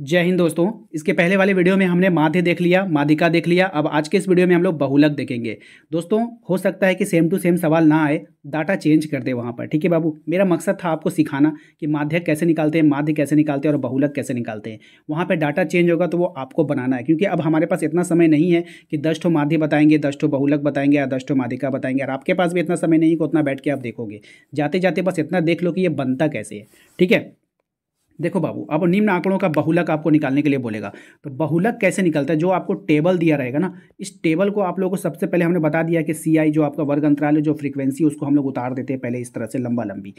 जय हिंद दोस्तों इसके पहले वाले वीडियो में हमने माध्य देख लिया माधिका देख लिया अब आज के इस वीडियो में हम लोग बहुलक देखेंगे दोस्तों हो सकता है कि सेम टू सेम सवाल ना आए डाटा चेंज कर दे वहाँ पर ठीक है बाबू मेरा मकसद था आपको सिखाना कि माध्य कैसे निकालते हैं माध्य कैसे निकालते हैं और बहुलक कैसे निकालते हैं वहाँ पर डाटा चेंज होगा तो वो आपको बनाना है क्योंकि अब हमारे पास इतना समय नहीं है कि दस ठो माध्य बताएंगे दस ठो बहुलक बताएंगे या दस ठो बताएंगे और आपके पास भी इतना समय नहीं कि उतना बैठ के आप देखोगे जाते जाते बस इतना देख लो कि ये बनता कैसे है ठीक है देखो बाबू अब निम्न आंकड़ों का बहुलक आपको निकालने के लिए बोलेगा तो बहुलक कैसे निकलता है जो आपको टेबल दिया रहेगा ना इस टेबल को आप लोगों को सबसे पहले हमने बता दिया कि सी जो आपका वर्ग अंतराल है जो फ्रीक्वेंसी उसको हम लोग उतार देते हैं पहले इस तरह से लंबा लंबी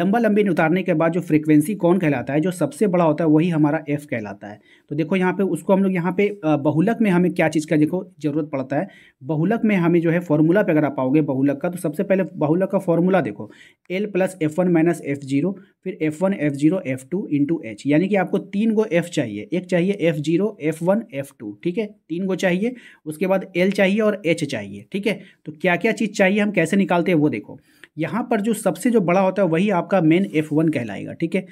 लंबा लंबी उतारने के बाद जो फ्रिक्वेंसी कौन कहलाता है जो सबसे बड़ा होता है वही हमारा एफ कहलाता है तो देखो यहाँ पर उसको हम लोग यहाँ पे बहुलक में हमें क्या चीज़ का देखो जरूरत पड़ता है बहुलक में हमें जो है फॉर्मूला पर अगर आप पाओगे बहुलक का तो सबसे पहले बहुलक का फॉर्मूला देखो L plus F one minus F zero फिर F one F zero F two in into H यानी कि आपको तीन गो एफ चाहिए एक चाहिए F zero F one F two ठीक है तीन गो चाहिए उसके बाद एल चाहिए और एच चाहिए ठीक है तो क्या क्या चीज़ चाहिए हम कैसे निकालते हैं वो देखो यहाँ पर जो सबसे जो बड़ा होता है वही आपका मेन एफ वन कहलाएगा ठीक है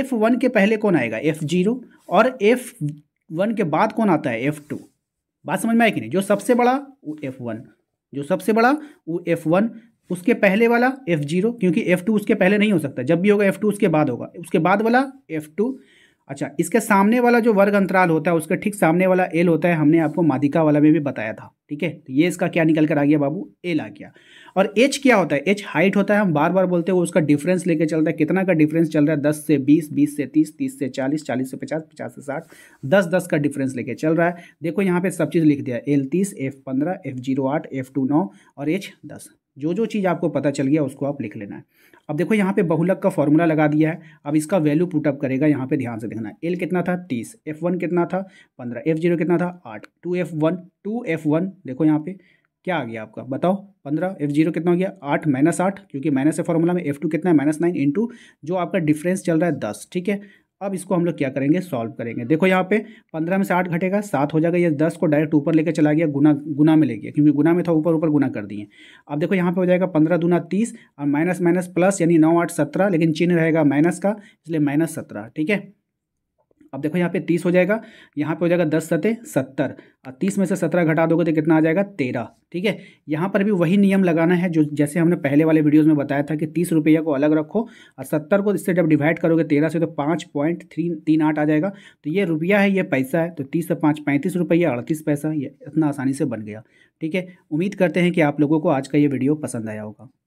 एफ वन के पहले कौन आएगा एफ जीरो और एफ वन के बाद कौन आता है एफ टू बात समझ में आए कि नहीं जो सबसे बड़ा वो एफ वन जो सबसे बड़ा वो एफ वन उसके पहले वाला F0 क्योंकि F2 उसके पहले नहीं हो सकता जब भी होगा F2 उसके बाद होगा उसके बाद वाला F2 अच्छा इसके सामने वाला जो वर्ग अंतराल होता है उसके ठीक सामने वाला एल होता है हमने आपको मादिका वाला में भी बताया था ठीक है तो ये इसका क्या निकल कर आ गया बाबू एल आ गया और एच क्या होता है एच हाइट होता है हम बार बार बोलते हैं उसका डिफरेंस लेके चलता है कितना का डिफरेंस चल रहा है दस से बीस बीस से तीस तीस से चालीस चालीस से पचास पचास से साठ दस दस का डिफरेंस लेके चल रहा है देखो यहाँ पे सब चीज़ लिख दिया एल तीस एफ पंद्रह एफ जीरो आठ एफ टू नौ और एच दस जो जो चीज़ आपको पता चल गया उसको आप लिख लेना है अब देखो यहाँ पे बहुलक का फॉर्मूला लगा दिया है अब इसका वैल्यू पुटअप करेगा यहाँ पे ध्यान से देखना एल कितना था तीस एफ वन कितना था पंद्रह एफ जीरो कितना था आठ two F one two F one देखो यहाँ पे क्या आ गया आपका बताओ पंद्रह एफ जीरो कितना हो गया आठ माइनस आठ क्योंकि माइनस है फॉर्मूला में एफ टू कितना है माइनस नाइन इंटू जो आपका डिफरेंस चल रहा है दस ठीक है अब इसको हम लोग क्या करेंगे सॉल्व करेंगे देखो यहाँ पे पंद्रह में से आठ घटेगा सात हो जाएगा ये दस को डायरेक्ट ऊपर लेके चला गया गुना गुना में ले गया क्योंकि गुना में था ऊपर ऊपर गुना कर दिए अब देखो यहाँ पे हो जाएगा पंद्रह दुना तीस और माइनस माइनस प्लस यानी नौ आठ सत्रह लेकिन चिन्ह रहेगा माइनस का इसलिए माइनस सत्रह ठीक है अब देखो यहाँ पे तीस हो जाएगा यहाँ पे हो जाएगा दस सते सत्तर और तीस में से सत्रह घटा दोगे तो कितना आ जाएगा तेरह ठीक है यहाँ पर भी वही नियम लगाना है जो जैसे हमने पहले वाले वीडियोज़ में बताया था कि तीस रुपया को अलग रखो और सत्तर को इससे जब डिवाइड करोगे तेरह से तो पाँच पॉइंट थ्री तीन आठ आ जाएगा तो ये रुपया है ये पैसा है तो तीस से पाँच पैंतीस रुपया अड़तीस पैसा ये इतना आसानी से बन गया ठीक है उम्मीद करते हैं कि आप लोगों को आज का ये वीडियो पसंद आया होगा